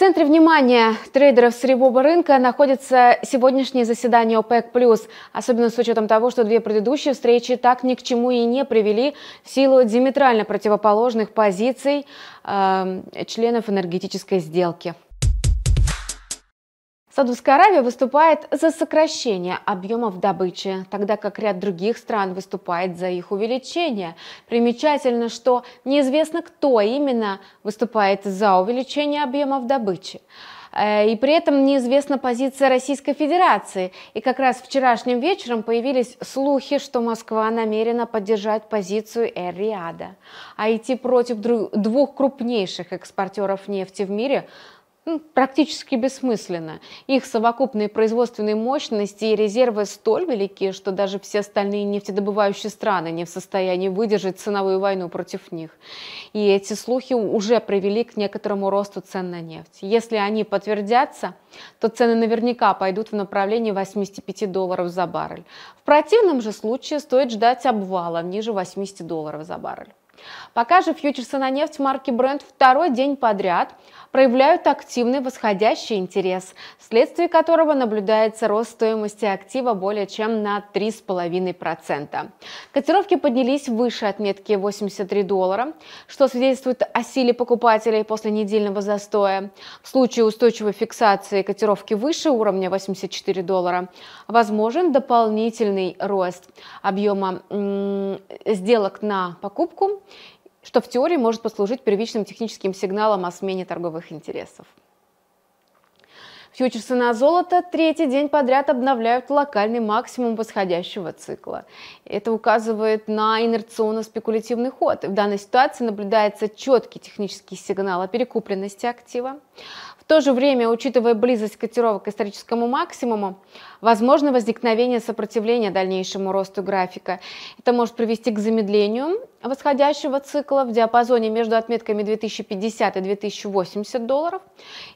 В центре внимания трейдеров сырьевого рынка находится сегодняшнее заседание ОПЕК+, особенно с учетом того, что две предыдущие встречи так ни к чему и не привели в силу диаметрально противоположных позиций э, членов энергетической сделки. Саудовская Аравия выступает за сокращение объемов добычи, тогда как ряд других стран выступает за их увеличение. Примечательно, что неизвестно, кто именно выступает за увеличение объемов добычи. Э, и при этом неизвестна позиция Российской Федерации. И как раз вчерашним вечером появились слухи, что Москва намерена поддержать позицию Эр-Риада. А идти против двух крупнейших экспортеров нефти в мире – ну, практически бессмысленно. Их совокупные производственные мощности и резервы столь велики, что даже все остальные нефтедобывающие страны не в состоянии выдержать ценовую войну против них. И эти слухи уже привели к некоторому росту цен на нефть. Если они подтвердятся, то цены наверняка пойдут в направлении 85 долларов за баррель. В противном же случае стоит ждать обвала ниже 80 долларов за баррель. Пока же фьючерсы на нефть марки Brent второй день подряд проявляют активный восходящий интерес, вследствие которого наблюдается рост стоимости актива более чем на 3,5%. Котировки поднялись выше отметки 83 доллара, что свидетельствует о силе покупателей после недельного застоя. В случае устойчивой фиксации котировки выше уровня 84 доллара возможен дополнительный рост объема сделок на покупку что в теории может послужить первичным техническим сигналом о смене торговых интересов. Фьючерсы на золото третий день подряд обновляют локальный максимум восходящего цикла. Это указывает на инерционно-спекулятивный ход. В данной ситуации наблюдается четкий технический сигнал о перекупленности актива. В то же время, учитывая близость котировок к историческому максимуму, возможно возникновение сопротивления дальнейшему росту графика. Это может привести к замедлению восходящего цикла в диапазоне между отметками 2050 и 2080 долларов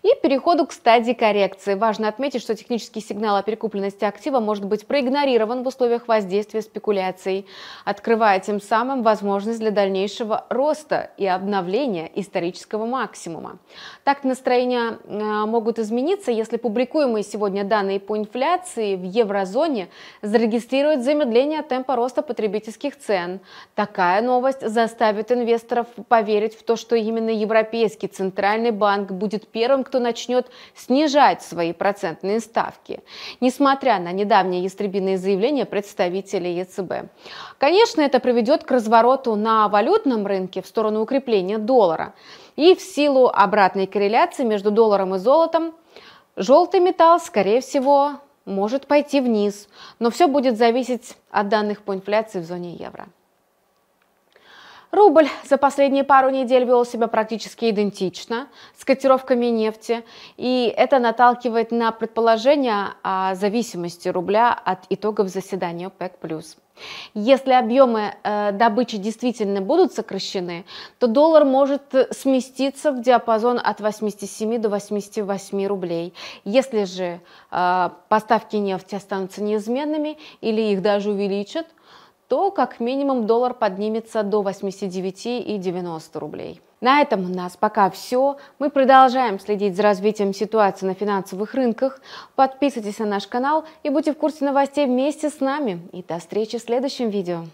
и переходу к стадии коррекции. Важно отметить, что технический сигнал о перекупленности актива может быть проигнорирован в условиях воздействия спекуляций, открывая тем самым возможность для дальнейшего роста и обновления исторического максимума. Так настроения э, могут измениться, если публикуемые сегодня данные по инфляции в еврозоне зарегистрируют замедление темпа роста потребительских цен. Такая новость новость заставит инвесторов поверить в то, что именно Европейский Центральный банк будет первым, кто начнет снижать свои процентные ставки, несмотря на недавние ястребиные заявления представителей ЕЦБ. Конечно, это приведет к развороту на валютном рынке в сторону укрепления доллара. И в силу обратной корреляции между долларом и золотом, желтый металл, скорее всего, может пойти вниз, но все будет зависеть от данных по инфляции в зоне евро. Рубль за последние пару недель вел себя практически идентично с котировками нефти, и это наталкивает на предположение о зависимости рубля от итогов заседания ОПЕК+. Если объемы э, добычи действительно будут сокращены, то доллар может сместиться в диапазон от 87 до 88 рублей. Если же э, поставки нефти останутся неизменными или их даже увеличат, то как минимум доллар поднимется до 89,90 рублей. На этом у нас пока все. Мы продолжаем следить за развитием ситуации на финансовых рынках. Подписывайтесь на наш канал и будьте в курсе новостей вместе с нами. И до встречи в следующем видео.